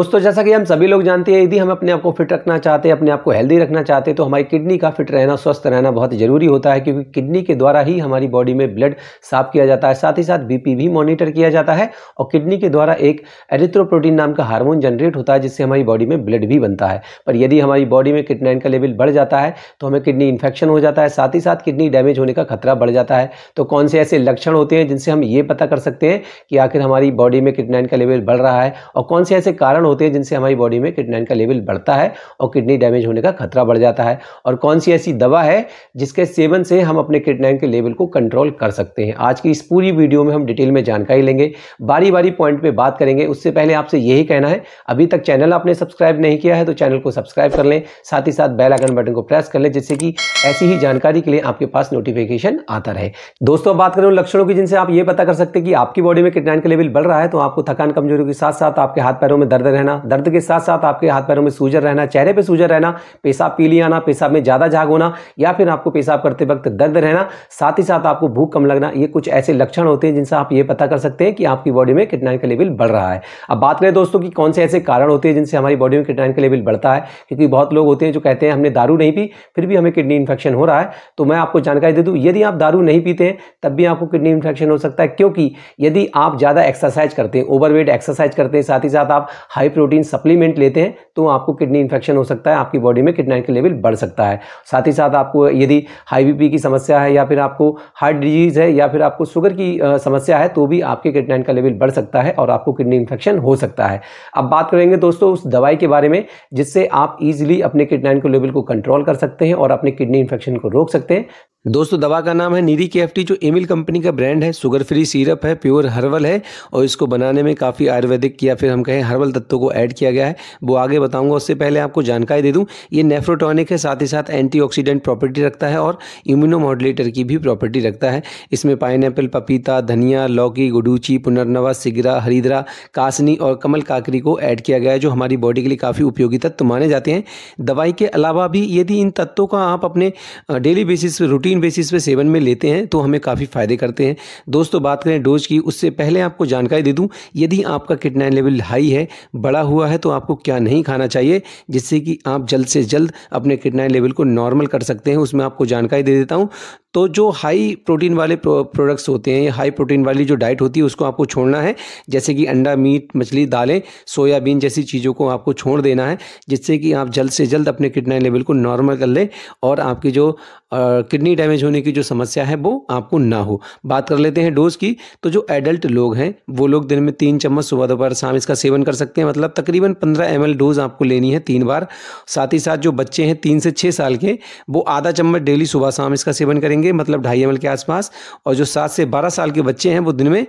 दोस्तों जैसा कि हम सभी लोग जानते हैं यदि हम अपने आप को फिट रखना चाहते हैं अपने आप को हेल्दी रखना चाहते हैं तो हमारी किडनी का फिट रहना स्वस्थ रहना बहुत ज़रूरी होता है क्योंकि किडनी के द्वारा ही हमारी बॉडी में ब्लड साफ किया जाता है साथ ही साथ बीपी भी मॉनिटर किया जाता है और किडनी के द्वारा एक एरिथ्रोप्रोटीन नाम का हार्मोन जनरेट होता है जिससे हमारी बॉडी में ब्लड भी बनता है पर यदि हमारी बॉडी में किडनाइन का लेवल बढ़ जाता है तो हमें किडनी इन्फेक्शन हो जाता है साथ ही साथ किडनी डैमेज होने का खतरा बढ़ जाता है तो कौन से ऐसे लक्षण होते हैं जिनसे हम ये पता कर सकते हैं कि आखिर हमारी बॉडी में किडनाइन का लेवल बढ़ रहा है और कौन से ऐसे कारण कारण होते हैं जिनसे हमारी बॉडी में किडनाइन का लेवल बढ़ता है और किडनी डैमेज होने का खतरा बढ़ जाता है और कौन सी ऐसी दवा है जिसके सेवन से हम अपने किडनाइन के लेवल को कंट्रोल कर सकते हैं आज की इस पूरी वीडियो में हम डिटेल में जानकारी लेंगे बारी बारी पॉइंट पर बात करेंगे उससे पहले आपसे यही कहना है अभी तक चैनल आपने सब्सक्राइब नहीं किया है तो चैनल को सब्सक्राइब कर लें साथ ही साथ बेल आइकन बटन को प्रेस कर लें जिससे कि ऐसी ही जानकारी के लिए आपके पास नोटिफिकेशन आता रहे दोस्तों बात करें उन लक्षणों की जिनसे आप ये पता कर सकते हैं कि आपकी बॉडी में किडनाइन का लेवल बढ़ रहा है तो आपको थकान कमजोरी के साथ साथ आपके हाथ पैरों में दर्द रहना दर्द के साथ साथ आपके हाथ पैरों में सूजन रहना चेहरे पे सूजन रहना पेशाब पीली आना पेशाब में ज़्यादा झाग होना या फिर आपको पेशाब करते वक्त दर्द रहना साथ ही साथ आपको भूख कम लगना ये कुछ ऐसे लक्षण होते हैं जिनसे आप ये पता कर सकते हैं कि आपकी बॉडी में किटनाइन का लेवल बढ़ रहा है अब बात करें दोस्तों की कौन से ऐसे कारण होते हैं जिनसे हमारी बॉडी में किटनाइन का लेवल बढ़ता है क्योंकि बहुत लोग होते हैं जो कहते हैं हमने दारू नहीं पी फिर भी हमें किडनी इन्फेक्शन हो रहा है तो मैं आपको जानकारी दे दूँ यदि आप दारू नहीं पीते हैं तब भी आपको किडनी इन्फेक्शन हो सकता है क्योंकि यदि आप ज़्यादा एक्सरसाइज करते हैं ओवरवेट एक्सरसाइज करते हैं साथ ही साथ आप हाई हाई प्रोटीन सप्लीमेंट लेते हैं तो आपको किडनी इन्फेक्शन हो सकता है आपकी बॉडी में किडनी का लेवल बढ़ सकता है साथ ही साथ आपको यदि हाई बीपी की समस्या है या फिर आपको हार्ट डिजीज़ है या फिर आपको शुगर की समस्या है तो भी आपके किडनी का लेवल बढ़ सकता है और आपको किडनी इन्फेक्शन हो सकता है अब बात करेंगे दोस्तों उस दवाई के बारे में जिससे आप ईजिली अपने किडनी को लेवल को कंट्रोल कर सकते हैं और अपने किडनी इन्फेक्शन को रोक सकते हैं दोस्तों दवा का नाम है नीरी के एफ जो एमिल कंपनी का ब्रांड है शुगर फ्री सीरप है प्योर हर्बल है और इसको बनाने में काफ़ी आयुर्वेदिक या फिर हम कहें हर्बल तत्वों को ऐड किया गया है वो आगे बताऊंगा उससे पहले आपको जानकारी दे दूं ये नेफ्रोटॉनिक है साथ ही साथ एंटीऑक्सीडेंट प्रॉपर्टी रखता है और इम्यूनोमॉडुलेटर की भी प्रॉपर्टी रखता है इसमें पाइन पपीता धनिया लौकी गुडूची पुनर्नवा सिगरा हरिद्रा कासनी और कमल काकरी को ऐड किया गया है जो हमारी बॉडी के लिए काफ़ी उपयोगी तत्व माने जाते हैं दवाई के अलावा भी यदि इन तत्वों का आप अपने daily basis routine routine basis पे सेवन में लेते हैं तो हमें काफ़ी फ़ायदे करते हैं दोस्तों बात करें डोज की उससे पहले आपको जानकारी दे दूँ यदि आपका किडनाइन लेवल हाई है बड़ा हुआ है तो आपको क्या नहीं खाना चाहिए जिससे कि आप जल्द से जल्द अपने किडनाइन लेवल को नॉर्मल कर सकते हैं उसमें आपको जानकारी दे देता हूँ तो जो हाई प्रोटीन वाले प्रोडक्ट्स होते हैं हाई प्रोटीन वाली जो डाइट होती है उसको आपको छोड़ना है जैसे कि अंडा मीट मछली दालें सोयाबीन जैसी चीज़ों को आपको छोड़ देना है जिससे कि आप जल्द से जल्द अपने किडनाइन लेवल को नॉर्मल कर लें और आपकी जो किडनी डैमेज होने की जो समस्या है वो आपको ना हो बात कर लेते हैं डोज की तो जो एडल्ट लोग हैं वो लोग दिन में तीन चम्मच सुबह दोपहर शाम इसका सेवन कर सकते हैं मतलब तकरीबन पंद्रह एम डोज आपको लेनी है तीन बार साथ ही साथ जो बच्चे हैं तीन से छः साल के वो आधा चम्मच डेली सुबह शाम इसका सेवन करेंगे मतलब ढाई एम के आसपास और जो सात से बारह साल के बच्चे हैं वो दिन में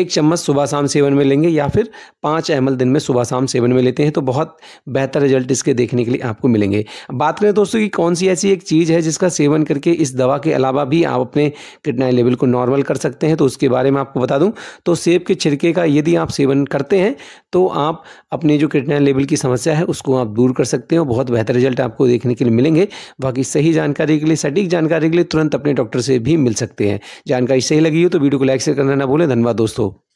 एक चम्मच सुबह शाम सेवन में लेंगे या फिर पाँच एम दिन में सुबह शाम सेवन में लेते हैं तो बहुत बेहतर रिजल्ट इसके देखने के लिए आपको मिलेंगे बात करें दोस्तों की कौन सी ऐसी एक चीज़ है जिसका सेवन करके इस दवा अल्फा के अलावा भी आप अपने किडनाइन लेवल को नॉर्मल कर सकते हैं तो उसके बारे में आपको बता दूं तो सेब के छिड़के का यदि आप सेवन करते हैं तो आप अपने जो किडनाइन लेवल की समस्या है उसको आप दूर कर सकते हैं बहुत बेहतर रिजल्ट आपको देखने के लिए मिलेंगे बाकी सही जानकारी के लिए सटीक जानकारी के लिए तुरंत अपने डॉक्टर से भी मिल सकते हैं जानकारी सही लगी हो तो वीडियो को लाइक से करना ना भूलें धन्यवाद दोस्तों